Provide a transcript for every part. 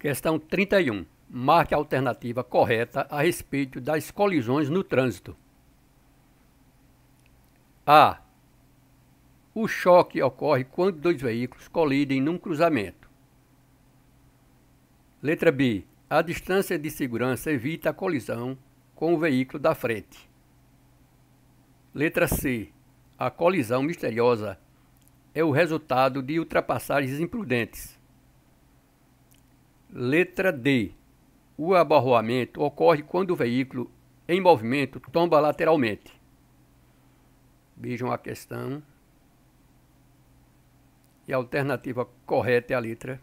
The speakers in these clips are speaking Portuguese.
Questão 31. Marque a alternativa correta a respeito das colisões no trânsito. A. O choque ocorre quando dois veículos colidem num cruzamento. Letra B. A distância de segurança evita a colisão com o veículo da frente. Letra C. A colisão misteriosa é o resultado de ultrapassagens imprudentes. Letra D. O abarroamento ocorre quando o veículo em movimento tomba lateralmente. Vejam a questão. E a alternativa correta é a letra.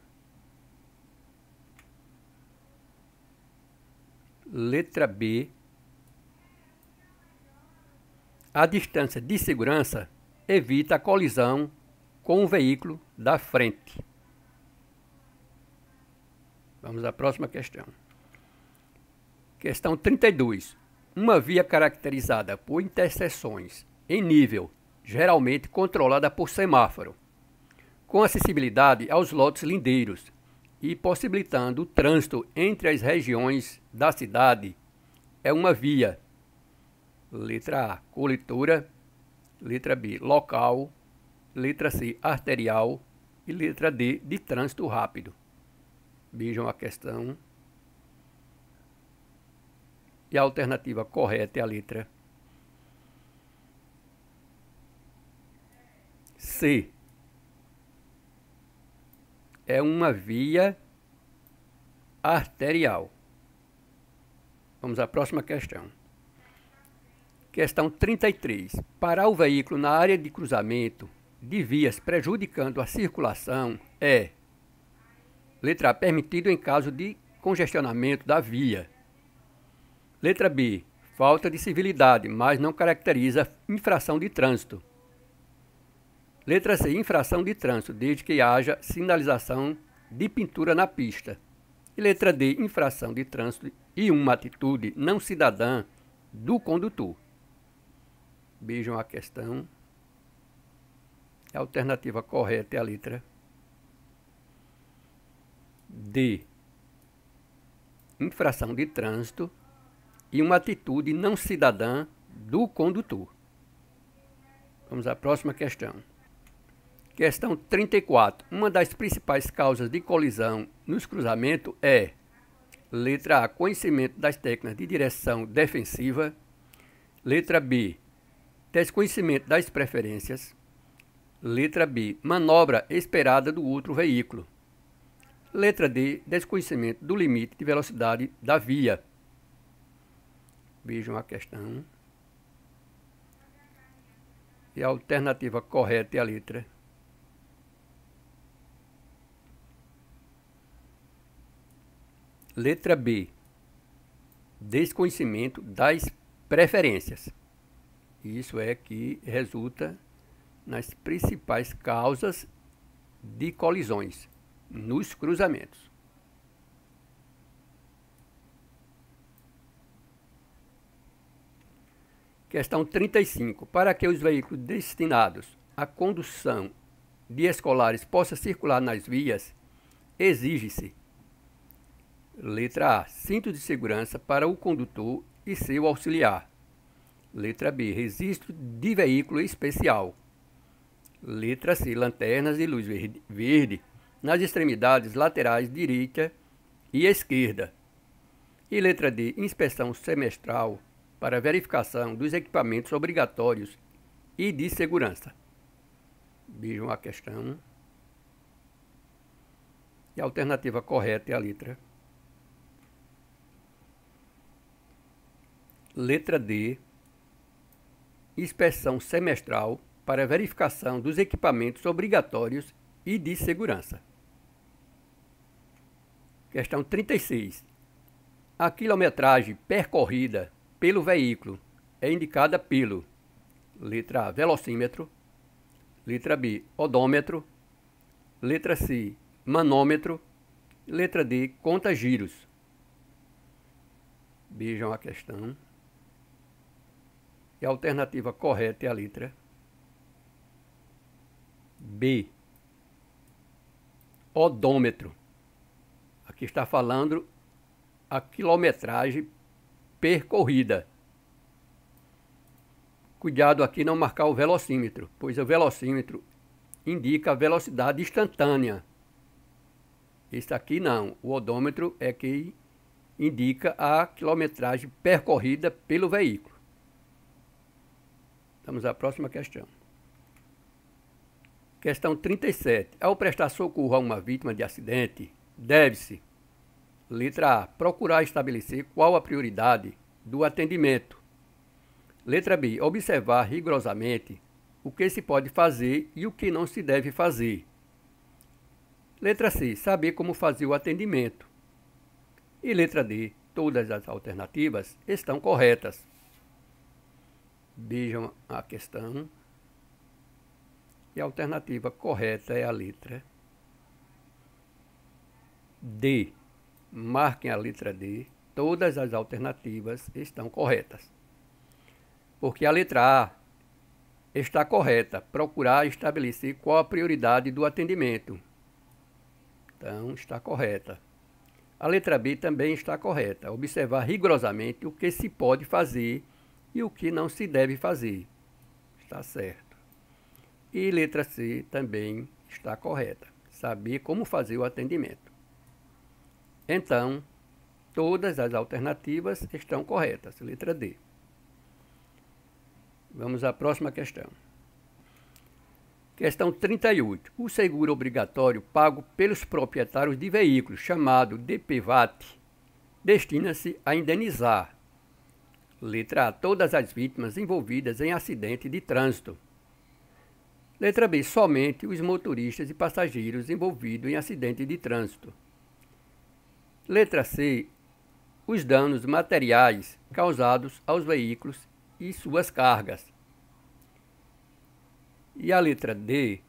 Letra B. A distância de segurança evita a colisão com o veículo da frente. Vamos à próxima questão. Questão 32. Uma via caracterizada por interseções em nível, geralmente controlada por semáforo, com acessibilidade aos lotes lindeiros e possibilitando o trânsito entre as regiões da cidade, é uma via. Letra A, coletora. Letra B, local. Letra C, arterial. E letra D, de trânsito rápido. Vejam a questão. E a alternativa correta é a letra C. É uma via arterial. Vamos à próxima questão. Questão 33. Parar o veículo na área de cruzamento de vias prejudicando a circulação é Letra A, permitido em caso de congestionamento da via. Letra B, falta de civilidade, mas não caracteriza infração de trânsito. Letra C, infração de trânsito, desde que haja sinalização de pintura na pista. E letra D, infração de trânsito e uma atitude não cidadã do condutor. Vejam a questão. É a alternativa correta é a letra de infração de trânsito e uma atitude não cidadã do condutor. Vamos à próxima questão. Questão 34. Uma das principais causas de colisão nos cruzamentos é: letra A, conhecimento das técnicas de direção defensiva, letra B, desconhecimento das preferências, letra B, manobra esperada do outro veículo. Letra D, desconhecimento do limite de velocidade da via. Vejam a questão. E a alternativa correta é a letra Letra B. Desconhecimento das preferências. Isso é que resulta nas principais causas de colisões nos cruzamentos. Questão 35. Para que os veículos destinados à condução de escolares possam circular nas vias, exige-se: letra A, cinto de segurança para o condutor e seu auxiliar. Letra B, registro de veículo especial. Letra C, lanternas e luz verde, verde nas extremidades laterais direita e esquerda. E letra D, inspeção semestral para verificação dos equipamentos obrigatórios e de segurança. Vejam a questão. E a alternativa correta é a letra. Letra D. Inspeção semestral para verificação dos equipamentos obrigatórios e de segurança. Questão 36. A quilometragem percorrida pelo veículo é indicada pelo letra A, velocímetro, letra B, odômetro, letra C, manômetro, letra D, conta giros. Vejam a questão. E a alternativa correta é a letra B. Odômetro. Aqui está falando a quilometragem percorrida. Cuidado aqui não marcar o velocímetro, pois o velocímetro indica a velocidade instantânea. Este aqui não, o odômetro é que indica a quilometragem percorrida pelo veículo. Vamos à próxima questão. Questão 37. Ao prestar socorro a uma vítima de acidente, deve-se Letra A. Procurar estabelecer qual a prioridade do atendimento. Letra B. Observar rigorosamente o que se pode fazer e o que não se deve fazer. Letra C. Saber como fazer o atendimento. E letra D. Todas as alternativas estão corretas. Vejam a questão. E a alternativa correta é a letra D marquem a letra D, todas as alternativas estão corretas. Porque a letra A está correta, procurar estabelecer qual a prioridade do atendimento. Então, está correta. A letra B também está correta, observar rigorosamente o que se pode fazer e o que não se deve fazer. Está certo. E letra C também está correta, saber como fazer o atendimento. Então, todas as alternativas estão corretas. Letra D. Vamos à próxima questão. Questão 38. O seguro obrigatório pago pelos proprietários de veículos, chamado DPVAT, destina-se a indenizar, letra A, todas as vítimas envolvidas em acidente de trânsito. Letra B, somente os motoristas e passageiros envolvidos em acidente de trânsito. Letra C. Os danos materiais causados aos veículos e suas cargas. E a letra D.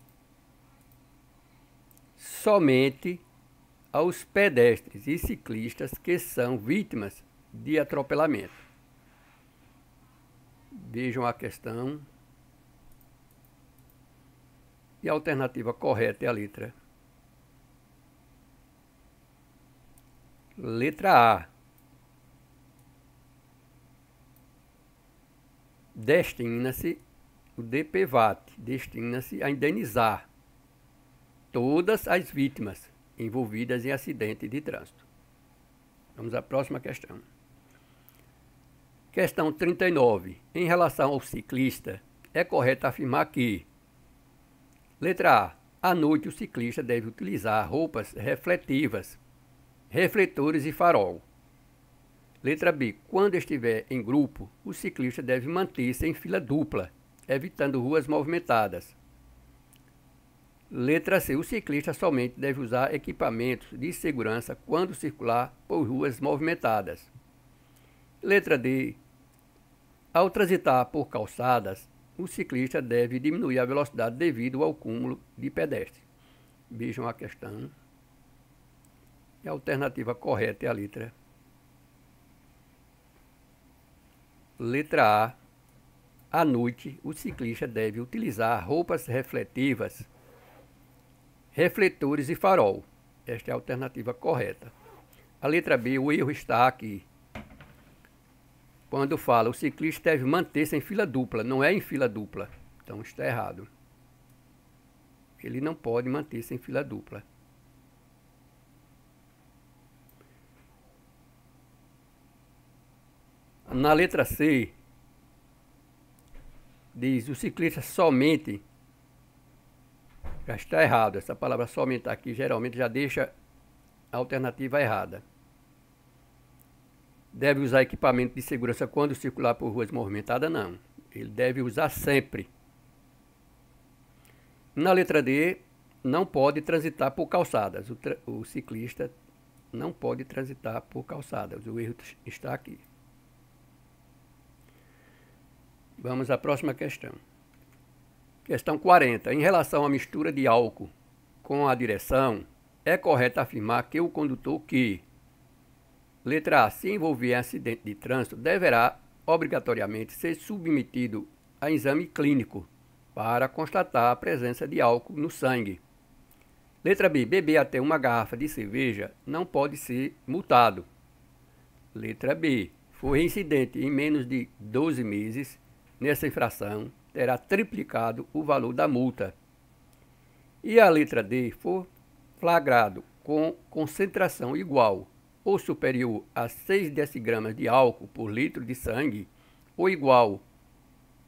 Somente aos pedestres e ciclistas que são vítimas de atropelamento. Vejam a questão. E a alternativa correta é a letra Letra A. Destina-se o DPVAT, destina-se a indenizar todas as vítimas envolvidas em acidente de trânsito. Vamos à próxima questão. Questão 39. Em relação ao ciclista, é correto afirmar que Letra A. À noite, o ciclista deve utilizar roupas refletivas refletores e farol. Letra B. Quando estiver em grupo, o ciclista deve manter-se em fila dupla, evitando ruas movimentadas. Letra C. O ciclista somente deve usar equipamentos de segurança quando circular por ruas movimentadas. Letra D. Ao transitar por calçadas, o ciclista deve diminuir a velocidade devido ao cúmulo de pedestres. Vejam a questão. É a alternativa correta é a letra. Letra A. À noite, o ciclista deve utilizar roupas refletivas, refletores e farol. Esta é a alternativa correta. A letra B, o erro está aqui. Quando fala, o ciclista deve manter-se em fila dupla, não é em fila dupla. Então está errado. Ele não pode manter-se em fila dupla. Na letra C, diz: o ciclista somente. Já está errado. Essa palavra somente aqui geralmente já deixa a alternativa errada. Deve usar equipamento de segurança quando circular por ruas movimentadas? Não. Ele deve usar sempre. Na letra D, não pode transitar por calçadas. O, o ciclista não pode transitar por calçadas. O erro está aqui. Vamos à próxima questão. Questão 40. Em relação à mistura de álcool com a direção, é correto afirmar que o condutor que, letra A, se envolver em acidente de trânsito, deverá obrigatoriamente ser submetido a exame clínico para constatar a presença de álcool no sangue. Letra B. Beber até uma garrafa de cerveja não pode ser multado. Letra B. Foi incidente em menos de 12 meses nessa infração terá triplicado o valor da multa. E a letra D for flagrado com concentração igual ou superior a 6 decigramas de álcool por litro de sangue, ou igual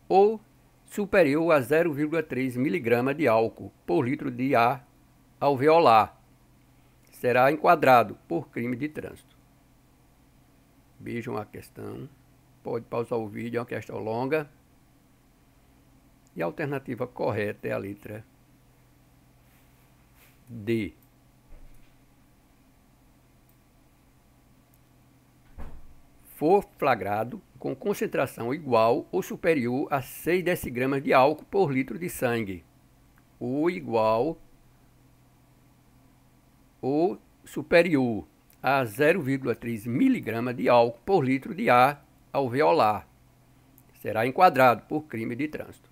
ou superior a 0,3 miligrama de álcool por litro de ar alveolar, será enquadrado por crime de trânsito. Vejam a questão. Pode pausar o vídeo, é uma questão longa. E a alternativa correta é a letra D. For flagrado com concentração igual ou superior a 6 decigramas de álcool por litro de sangue, ou igual ou superior a 0,3 miligrama de álcool por litro de ar alveolar. Será enquadrado por crime de trânsito.